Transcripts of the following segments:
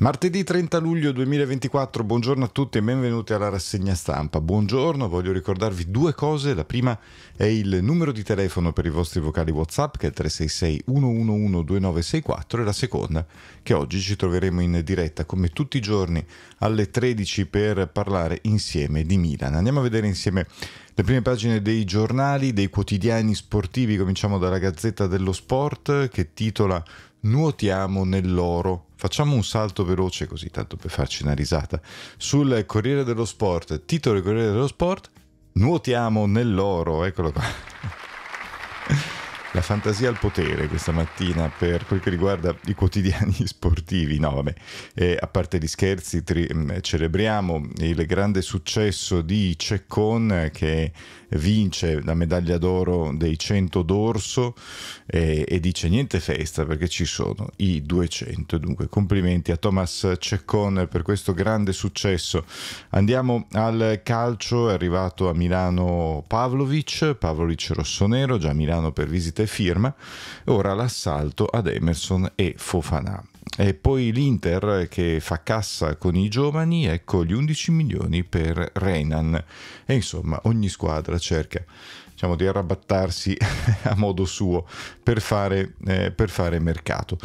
Martedì 30 luglio 2024, buongiorno a tutti e benvenuti alla rassegna stampa. Buongiorno, voglio ricordarvi due cose. La prima è il numero di telefono per i vostri vocali WhatsApp che è 366 111 2964 e la seconda che oggi ci troveremo in diretta come tutti i giorni alle 13 per parlare insieme di Milan. Andiamo a vedere insieme le prime pagine dei giornali, dei quotidiani sportivi, cominciamo dalla Gazzetta dello Sport che titola nuotiamo nell'oro. Facciamo un salto veloce così, tanto per farci una risata. Sul Corriere dello Sport, titolo del Corriere dello Sport, nuotiamo nell'oro, eccolo qua. La fantasia al potere questa mattina per quel che riguarda i quotidiani sportivi. No, vabbè, eh, a parte gli scherzi, tri- mm, celebriamo il grande successo di Ceccon che vince la medaglia d'oro dei 100 d'orso eh, e dice niente festa perché ci sono i 200. Dunque, complimenti a Thomas Ceccon per questo grande successo. Andiamo al calcio, è arrivato a Milano Pavlovic, Pavlovic rossonero, già a Milano per visita e firma, ora l'assalto ad Emerson e Fofana. E poi l'Inter che fa cassa con i giovani, ecco gli 11 milioni per Renan. E insomma ogni squadra cerca diciamo, di arrabattarsi a modo suo per fare, eh, per fare mercato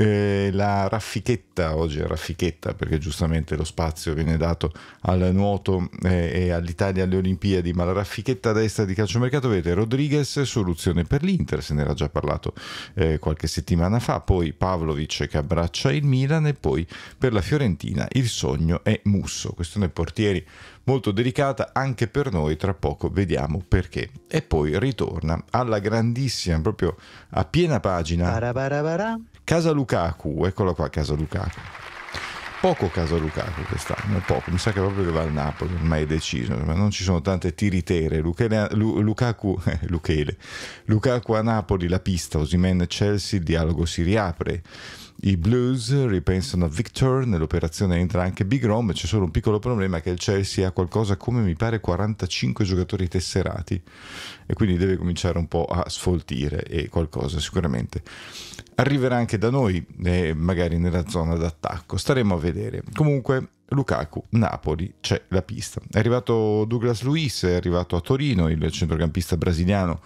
eh, la raffichetta, oggi è raffichetta perché giustamente lo spazio viene dato al nuoto eh, e all'Italia alle Olimpiadi, ma la raffichetta destra di calciomercato vedete Rodriguez, soluzione per l'Inter, se ne era già parlato eh, qualche settimana fa, poi Pavlovic che abbraccia il Milan e poi per la Fiorentina il sogno è Musso, questione portieri molto delicata anche per noi, tra poco vediamo perché. E poi ritorna alla grandissima, proprio a piena pagina, Casa Luca Lukaku, eccolo qua caso Lukaku. Poco caso Lukaku quest'anno, poco, mi sa che proprio che va al Napoli, ormai è deciso, ma non ci sono tante tiritere. Luchele, Lu, Lukaku, eh, Luchele. Lukaku a Napoli, la pista, Osimen Chelsea, il dialogo si riapre. I Blues ripensano a Victor, nell'operazione entra anche Big Rom, c'è solo un piccolo problema che il Chelsea ha qualcosa come mi pare 45 giocatori tesserati e quindi deve cominciare un po' a sfoltire e qualcosa sicuramente arriverà anche da noi, eh, magari nella zona d'attacco, staremo a vedere. Comunque Lukaku, Napoli, c'è la pista. È arrivato Douglas Luiz, è arrivato a Torino il centrocampista brasiliano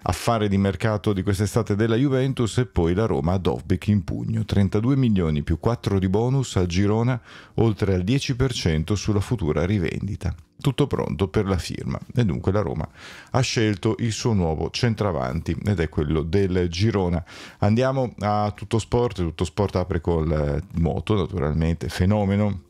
affare di mercato di quest'estate della Juventus e poi la Roma a Dovbeck in pugno, 32 milioni più 4 di bonus a Girona, oltre al 10% sulla futura rivendita. Tutto pronto per la firma e dunque la Roma ha scelto il suo nuovo centravanti ed è quello del Girona. Andiamo a Tutto Sport, Tutto Sport apre col moto naturalmente, fenomeno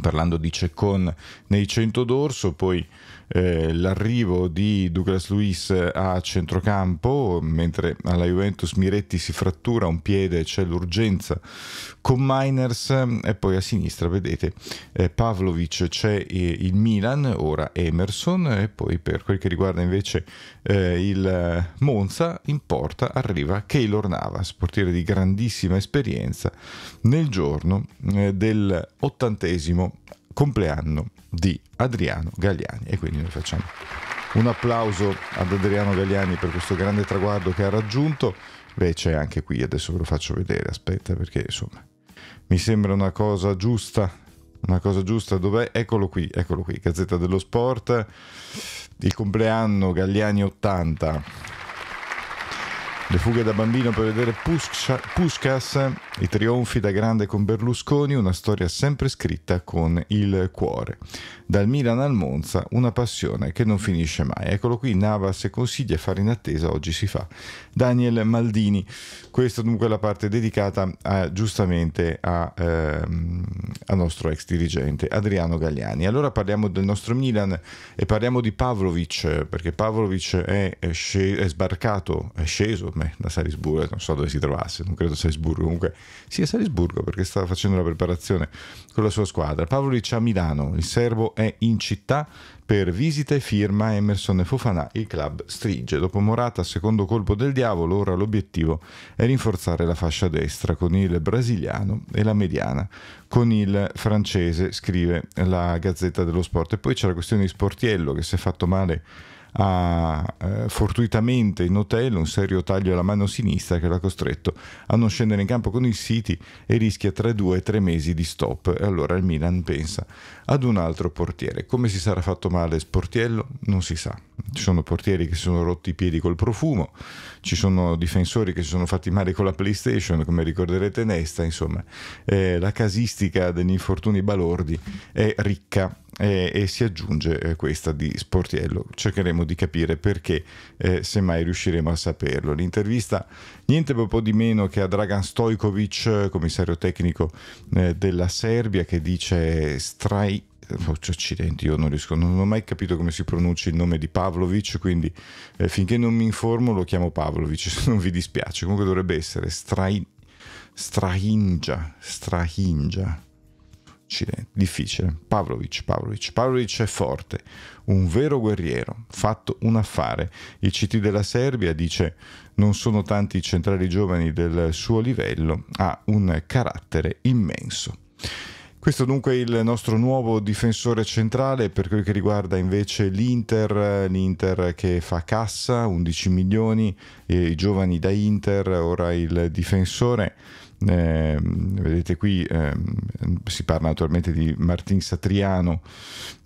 parlando di Cecon nei 100 d'orso, poi eh, l'arrivo di Douglas Luis a centrocampo, mentre alla Juventus Miretti si frattura un piede, c'è l'urgenza con Miners e poi a sinistra vedete eh, Pavlovic c'è eh, il Milan, ora Emerson e poi per quel che riguarda invece eh, il Monza in porta arriva Keylor Navas, portiere di grandissima esperienza nel giorno eh, del ottantesimo compleanno di Adriano Galliani e quindi noi facciamo un applauso ad Adriano Galliani per questo grande traguardo che ha raggiunto. Beh, c'è anche qui, adesso ve lo faccio vedere, aspetta perché insomma mi sembra una cosa giusta. Una cosa giusta, dov'è? Eccolo qui, eccolo qui, Gazzetta dello Sport, il compleanno Galliani 80. Le fughe da bambino per vedere Puskas, i trionfi da grande con Berlusconi, una storia sempre scritta con il cuore. Dal Milan al Monza, una passione che non finisce mai. Eccolo qui, Navas e consigli fare in attesa, oggi si fa. Daniel Maldini, questa dunque è la parte dedicata a, giustamente a, ehm, al nostro ex dirigente Adriano Gagliani. Allora parliamo del nostro Milan e parliamo di Pavlovic, perché Pavlovic è, è, sc- è sbarcato, è sceso, me da Salisburgo, non so dove si trovasse, non credo Salisburgo, comunque sì è Salisburgo perché stava facendo la preparazione con la sua squadra. Pavlovic a Milano, il serbo è in città per visita e firma Emerson e Fofana, il club stringe. Dopo Morata, secondo colpo del diavolo, ora l'obiettivo è rinforzare la fascia destra con il brasiliano e la mediana con il francese, scrive la Gazzetta dello Sport. E poi c'è la questione di Sportiello che si è fatto male ha eh, fortuitamente in hotel un serio taglio alla mano sinistra che l'ha costretto a non scendere in campo con il City e rischia tra due e tre mesi di stop. E allora il Milan pensa ad un altro portiere. Come si sarà fatto male Sportiello? Non si sa. Ci sono portieri che si sono rotti i piedi col profumo, ci sono difensori che si sono fatti male con la PlayStation, come ricorderete Nesta, insomma, eh, la casistica degli infortuni balordi è ricca e, e si aggiunge eh, questa di Sportiello. Cercheremo di capire perché, eh, se mai riusciremo a saperlo. L'intervista niente proprio di meno che a Dragan Stojkovic, commissario tecnico eh, della Serbia, che dice strai oh, accidenti, io non riesco, non ho mai capito come si pronuncia il nome di Pavlovic, quindi eh, finché non mi informo lo chiamo Pavlovic, se non vi dispiace. Comunque dovrebbe essere Strain, Strahinja, Strahinja, difficile, difficile. Pavlovic, Pavlovic, Pavlovic è forte, un vero guerriero, fatto un affare. Il CT della Serbia dice non sono tanti i centrali giovani del suo livello, ha un carattere immenso. Questo dunque è il nostro nuovo difensore centrale per quel che riguarda invece l'Inter, l'Inter che fa cassa, 11 milioni, i giovani da Inter, ora il difensore eh, vedete qui eh, si parla naturalmente di Martin Satriano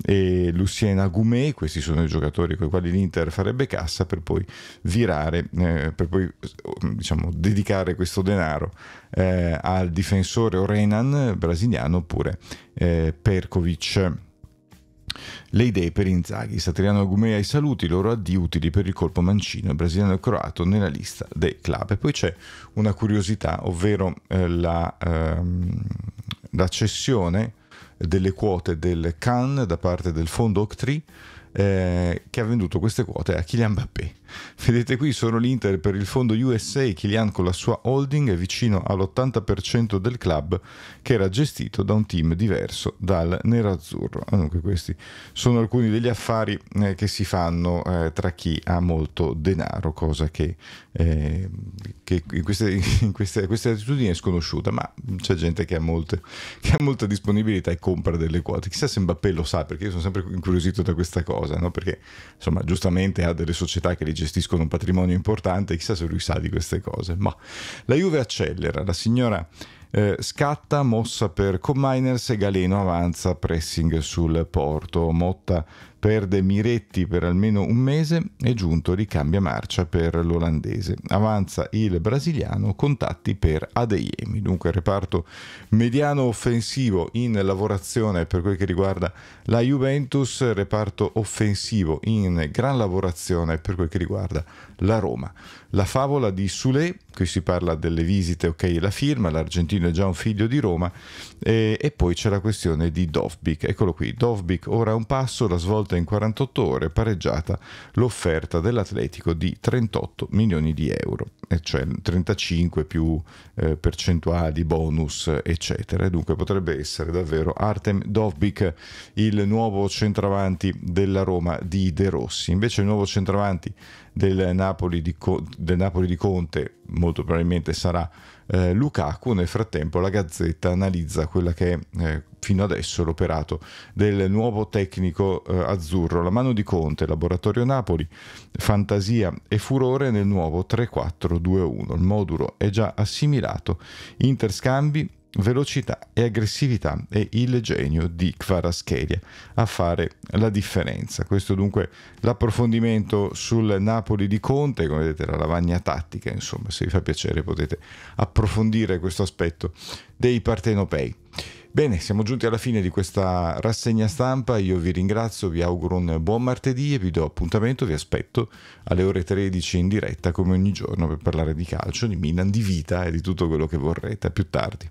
e Lucien Agumé, questi sono i giocatori con i quali l'Inter farebbe cassa per poi virare, eh, per poi diciamo, dedicare questo denaro eh, al difensore Orenan brasiliano oppure eh, Perkovic. Le idee per Inzaghi, Satriano Gumea i saluti, loro addi utili per il colpo mancino, il brasiliano e croato nella lista dei club. E poi c'è una curiosità, ovvero eh, la, ehm, la, cessione delle quote del Cannes da parte del fondo Octree eh, che ha venduto queste quote a Kylian Mbappé. Vedete qui sono l'Inter per il fondo USA, Kylian con la sua holding è vicino all'80% del club che era gestito da un team diverso dal nerazzurro. Dunque questi sono alcuni degli affari eh, che si fanno eh, tra chi ha molto denaro, cosa che, eh, che in queste, in queste, queste, attitudini è sconosciuta, ma c'è gente che ha, molte, che ha, molta disponibilità e compra delle quote. Chissà se Mbappé lo sa, perché io sono sempre incuriosito da questa cosa, no? perché insomma giustamente ha delle società che li gestiscono gestiscono un patrimonio importante, chissà se lui sa di queste cose, ma la Juve accelera, la signora eh, scatta mossa per Comminers e Galeno avanza pressing sul porto. Motta perde Miretti per almeno un mese e Giunto ricambia marcia per l'olandese. Avanza il brasiliano, contatti per Adeyemi. Dunque reparto mediano offensivo in lavorazione per quel che riguarda la Juventus, reparto offensivo in gran lavorazione per quel che riguarda la Roma. La favola di Sule, qui si parla delle visite, ok, la firma, l'argentino Mourinho è già un figlio di Roma e, e poi c'è la questione di Dovbik, eccolo qui, Dovbik ora a un passo, la svolta in 48 ore, pareggiata l'offerta dell'Atletico di 38 milioni di euro, cioè 35 più eh, percentuali, bonus eccetera, e dunque potrebbe essere davvero Artem Dovbik il nuovo centravanti della Roma di De Rossi, invece il nuovo centravanti del Napoli di, del Napoli di Conte molto probabilmente sarà eh, Lukaku. Nel frattempo la Gazzetta analizza quella che è eh, fino adesso l'operato del nuovo tecnico eh, azzurro, la mano di Conte, Laboratorio Napoli, fantasia e furore nel nuovo 3-4-2-1. Il modulo è già assimilato, interscambi velocità e aggressività e il genio di Kvarascheria a fare la differenza. Questo dunque l'approfondimento sul Napoli di Conte, come vedete la lavagna tattica, insomma, se vi fa piacere potete approfondire questo aspetto dei partenopei. Bene, siamo giunti alla fine di questa rassegna stampa, io vi ringrazio, vi auguro un buon martedì e vi do appuntamento, vi aspetto alle ore 13 in diretta come ogni giorno per parlare di calcio, di Milan, di vita e di tutto quello che vorrete. A più tardi.